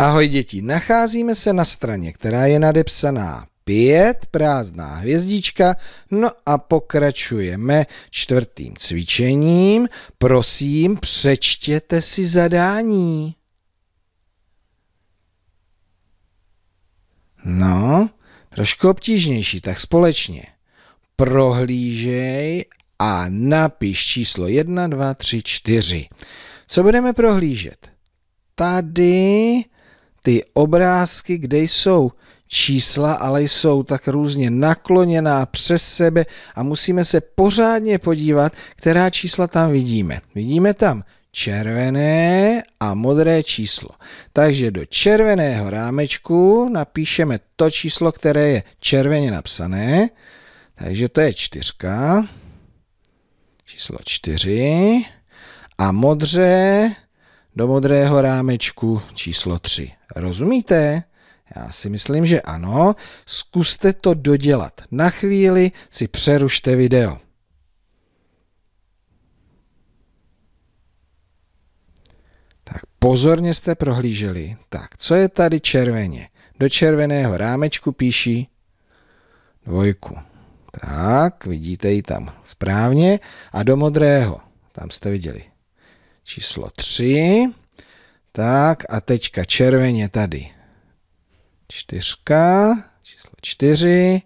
Ahoj děti, nacházíme se na straně, která je nadepsaná pět, prázdná hvězdička, no a pokračujeme čtvrtým cvičením. Prosím, přečtěte si zadání. No, trošku obtížnější, tak společně. Prohlížej a napiš číslo 1, 2, 3, 4. Co budeme prohlížet? Tady ty obrázky, kde jsou čísla, ale jsou tak různě nakloněná přes sebe a musíme se pořádně podívat, která čísla tam vidíme. Vidíme tam červené a modré číslo. Takže do červeného rámečku napíšeme to číslo, které je červeně napsané. Takže to je čtyřka, číslo čtyři a modře do modrého rámečku číslo 3. Rozumíte? Já si myslím, že ano. Zkuste to dodělat. Na chvíli si přerušte video. Tak pozorně jste prohlíželi. Tak, co je tady červeně? Do červeného rámečku píší dvojku. Tak, vidíte ji tam správně. A do modrého, tam jste viděli číslo 3. Tak a teďka červeně tady. Čtyřka, číslo 4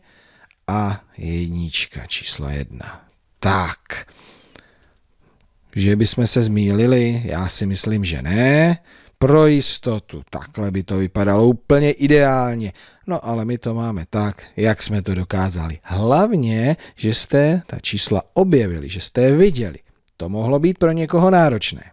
a jednička, číslo 1. Tak, že bychom se zmýlili, já si myslím, že ne. Pro jistotu, takhle by to vypadalo úplně ideálně. No ale my to máme tak, jak jsme to dokázali. Hlavně, že jste ta čísla objevili, že jste je viděli. To mohlo být pro někoho náročné.